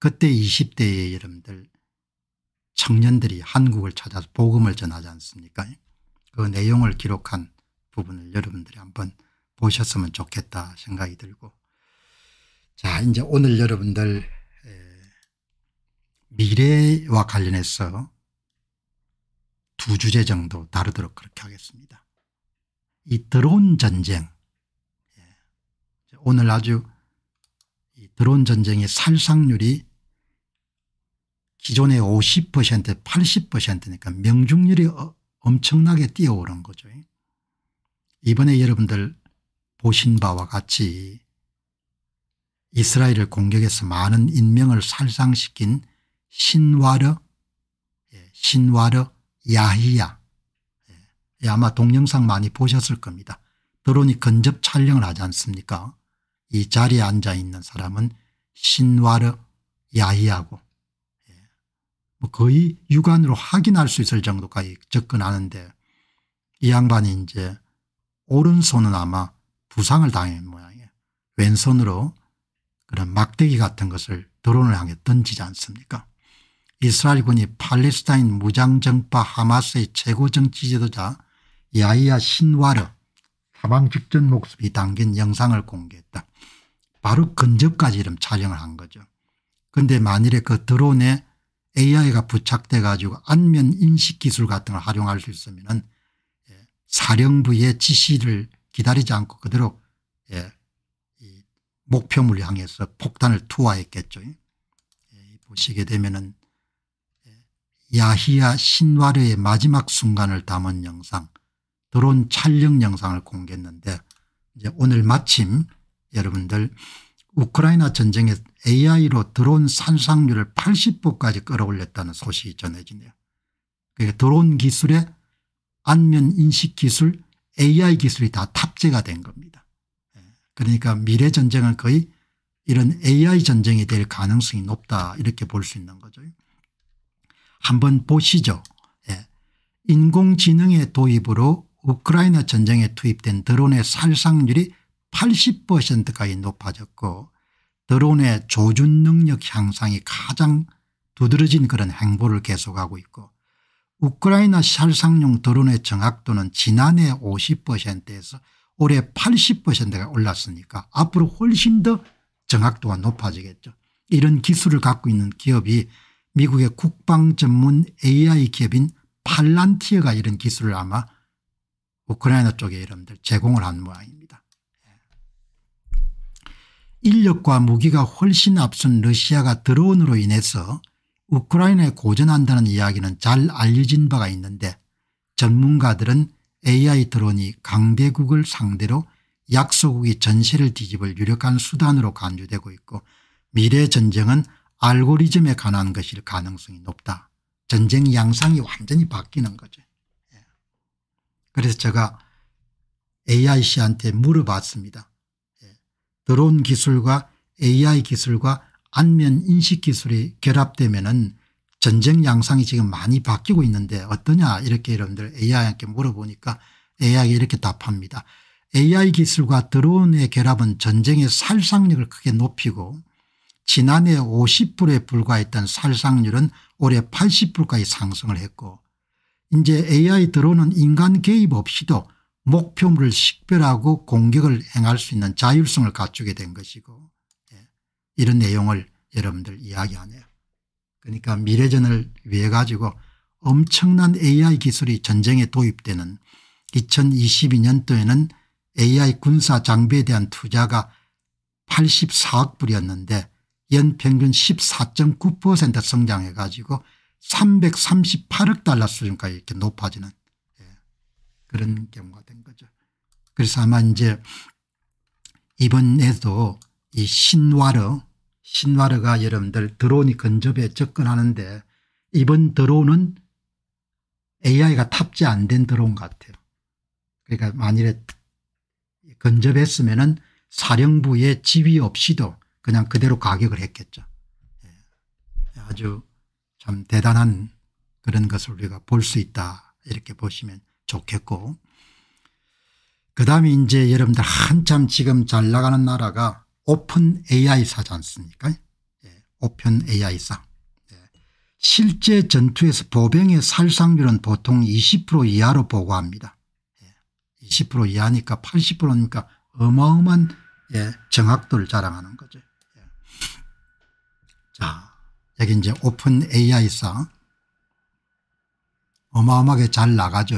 그때 20대의 여러분들 청년들이 한국을 찾아서 복음을 전하지 않습니까 그 내용을 기록한 부분을 여러분들이 한번 보셨으면 좋겠다 생각이 들고 자 이제 오늘 여러분들 미래와 관련해서 두 주제 정도 다루도록 그렇게 하겠습니다. 이 드론 전쟁 예. 오늘 아주 이 드론 전쟁의 살상률이 기존의 50% 80%니까 명중률이 어, 엄청나게 뛰어오른 거죠. 이번에 여러분들 보신 바와 같이 이스라엘을 공격해서 많은 인명을 살상시킨 신와르 예, 신와르 야히야 예, 예, 아마 동영상 많이 보셨을 겁니다. 드론이 근접 촬영을 하지 않습니까 이 자리에 앉아 있는 사람은 신와르 야히야고 뭐 거의 육안으로 확인할 수 있을 정도까지 접근하는데 이 양반이 이제 오른손은 아마 부상을 당한 모양이에요. 왼손으로 그런 막대기 같은 것을 드론을 향해 던지지 않습니까 이스라엘군이 팔레스타인 무장정파 하마스의 최고 정치 지도자 야이야 신와르 사망 직전 모습이 담긴 영상을 공개했다. 바로 근접까지 이름 촬영을 한 거죠. 그런데 만일에 그 드론에 AI가 부착돼 가지고 안면 인식 기술 같은 걸 활용할 수 있으면 예, 사령부의 지시를 기다리지 않고 그대로 예, 목표물 향해서 폭탄을 투하했겠죠. 예, 보시게 되면은 예, 야히야 신화르의 마지막 순간을 담은 영상 드론 촬영 영상을 공개했는데 이제 오늘 마침 여러분들 우크라이나 전쟁에 AI로 드론 산상률을 80%까지 끌어올렸다는 소식이 전해지네요. 그러니까 드론 기술에 안면 인식 기술 AI 기술이 다 탑재가 된 겁니다. 예. 그러니까 미래 전쟁은 거의 이런 AI 전쟁이 될 가능성이 높다 이렇게 볼 수 있는 거죠. 한번 보시죠. 예. 인공지능의 도입으로 우크라이나 전쟁에 투입된 드론의 살상률이 80%까지 높아졌고 드론의 조준 능력 향상이 가장 두드러진 그런 행보를 계속하고 있고 우크라이나 살상용 드론의 정확도는 지난해 50%에서 올해 80%가 올랐으니까 앞으로 훨씬 더 정확도가 높아지겠죠. 이런 기술을 갖고 있는 기업이 미국의 국방 전문 AI 기업인 팔란티어가 이런 기술을 아마 우크라이나 쪽에 여러분들 제공을 한 모양입니다. 인력과 무기가 훨씬 앞선 러시아가 드론으로 인해서 우크라이나에 고전한다는 이야기는 잘 알려진 바가 있는데 전문가들은 AI 드론이 강대국을 상대로 약소국이 전세를 뒤집을 유력한 수단으로 간주되고 있고 미래 전쟁은 알고리즘에 관한 것일 가능성이 높다. 전쟁 양상이 완전히 바뀌는 거죠. 예. 그래서 제가 AI씨한테 물어봤습니다. 드론 기술과 AI 기술과 안면 인식 기술이 결합되면 은 전쟁 양상이 지금 많이 바뀌고 있는데 어떠냐 이렇게 여러분들 AI한테 물어보니까 AI가 이렇게 답합니다. AI 기술과 드론의 결합은 전쟁의 살상력을 크게 높이고 지난해 50%에 불과했던 살상률은 올해 80%까지 상승을 했고 이제 AI 드론은 인간 개입 없이도 목표물을 식별하고 공격을 행할 수 있는 자율성을 갖추게 된 것이고 예. 이런 내용을 여러분들 이야기하네요. 그러니까 미래전을 위해 가지고 엄청난 AI 기술이 전쟁에 도입되는 2022년도에는 AI 군사 장비에 대한 투자가 84억 불이었는데 연평균 14.9% 성장해 가지고 338억 달러 수준까지 이렇게 높아지는 그런 경우가 된 거죠. 그래서 아마 이제 이번에도 이 신화러 신화러가 여러분들 드론이 근접에 접근하는데 이번 드론은 AI가 탑재 안 된 드론 같아요. 그러니까 만일에 근접했으면 사령부의 지휘 없이도 그냥 그대로 가격을 했겠죠. 예. 아주 참 대단한 그런 것을 우리가 볼 수 있다 이렇게 보시면 좋겠고 그다음에 이제 여러분들 한참 지금 잘 나가는 나라가 오픈 AI사지 않습니까 예, 오픈 AI사 예. 실제 전투에서 보병의 살상률은 보통 20% 이하로 보고합니다. 예. 20% 이하니까 80%니까 어마어마한 예, 정확도를 자랑하는 거죠. 예. 자 여기 이제 오픈 AI사 어마어마하게 잘 나가죠.